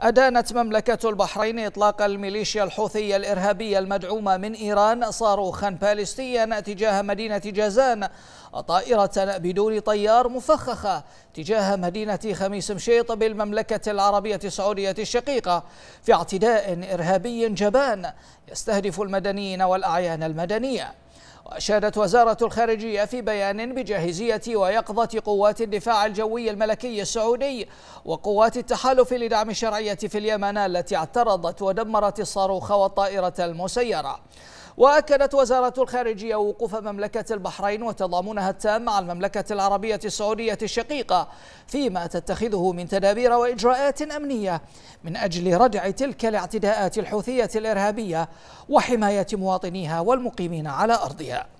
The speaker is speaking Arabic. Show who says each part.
Speaker 1: أدانت مملكة البحرين إطلاق الميليشيا الحوثية الإرهابية المدعومة من إيران صاروخا باليستيا تجاه مدينة جازان وطائرة بدون طيار مفخخة تجاه مدينة خميس مشيط بالمملكة العربية السعودية الشقيقة في اعتداء إرهابي جبان يستهدف المدنيين والأعيان المدنية وأشادت وزارة الخارجية في بيان بجاهزية ويقظة قوات الدفاع الجوي الملكي السعودي وقوات التحالف لدعم الشرعية في اليمن التي اعترضت ودمرت الصاروخ والطائرة المسيرة وأكدت وزارة الخارجية وقوف مملكة البحرين وتضامنها التام مع المملكة العربية السعودية الشقيقة فيما تتخذه من تدابير وإجراءات أمنية من أجل ردع تلك الاعتداءات الحوثية الإرهابية وحماية مواطنيها والمقيمين على أرضها